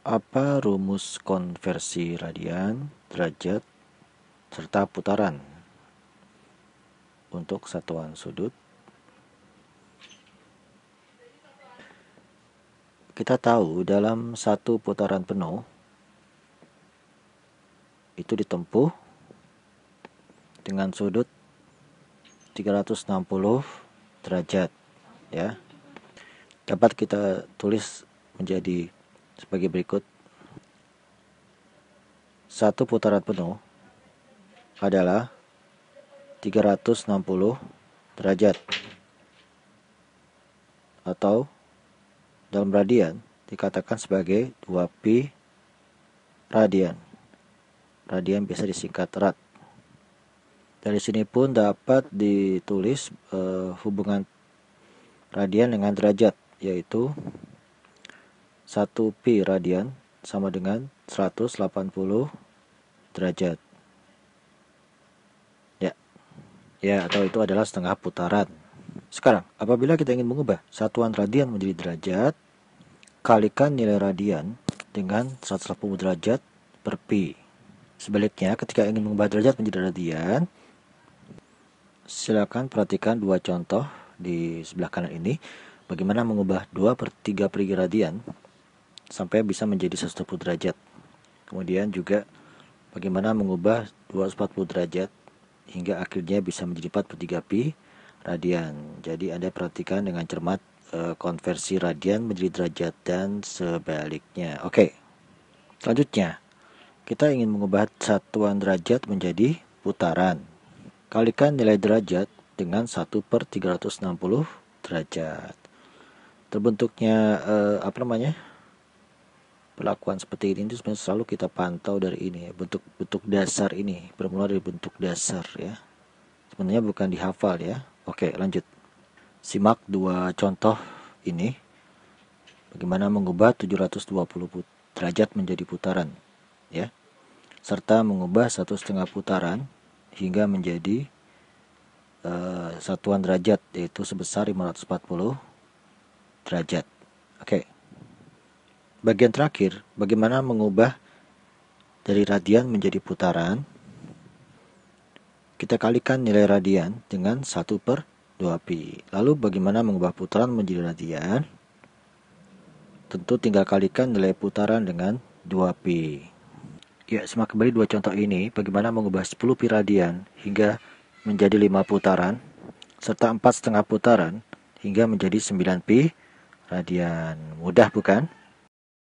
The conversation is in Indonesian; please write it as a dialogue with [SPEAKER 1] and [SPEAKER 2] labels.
[SPEAKER 1] Apa rumus konversi radian, derajat, serta putaran untuk satuan sudut? Kita tahu dalam satu putaran penuh itu ditempuh dengan sudut 360 derajat ya. Dapat kita tulis menjadi sebagai berikut. Satu putaran penuh adalah 360 derajat atau dalam radian dikatakan sebagai 2pi radian. Radian bisa disingkat rad. Dari sini pun dapat ditulis e, hubungan radian dengan derajat, yaitu 1 pi radian sama dengan 180 derajat. Ya. Ya, atau itu adalah setengah putaran. Sekarang, apabila kita ingin mengubah satuan radian menjadi derajat, kalikan nilai radian dengan 180 derajat per pi. Sebaliknya, ketika ingin mengubah derajat menjadi radian, silakan perhatikan dua contoh di sebelah kanan ini bagaimana mengubah 2 per 3 perigi radian sampai bisa menjadi satu derajat. Kemudian juga bagaimana mengubah 240 derajat hingga akhirnya bisa menjadi 43 pi radian. Jadi Anda perhatikan dengan cermat e, konversi radian menjadi derajat dan sebaliknya. Oke. Selanjutnya, kita ingin mengubah satuan derajat menjadi putaran. Kalikan nilai derajat dengan 1 per 360 derajat. Terbentuknya e, apa namanya? perlakuan seperti ini itu sebenarnya selalu kita pantau dari ini ya, bentuk-bentuk dasar ini bermula dari bentuk dasar ya sebenarnya bukan dihafal ya oke lanjut simak dua contoh ini bagaimana mengubah 720 derajat menjadi putaran ya serta mengubah satu setengah putaran hingga menjadi uh, satuan derajat yaitu sebesar 540 derajat oke Bagian terakhir, bagaimana mengubah dari radian menjadi putaran. Kita kalikan nilai radian dengan 1 per 2pi. Lalu bagaimana mengubah putaran menjadi radian? Tentu tinggal kalikan nilai putaran dengan 2pi. Ya, semak kembali dua contoh ini, bagaimana mengubah 10 pi radian hingga menjadi 5 putaran, serta 4 setengah putaran hingga menjadi 9 pi radian. Mudah bukan?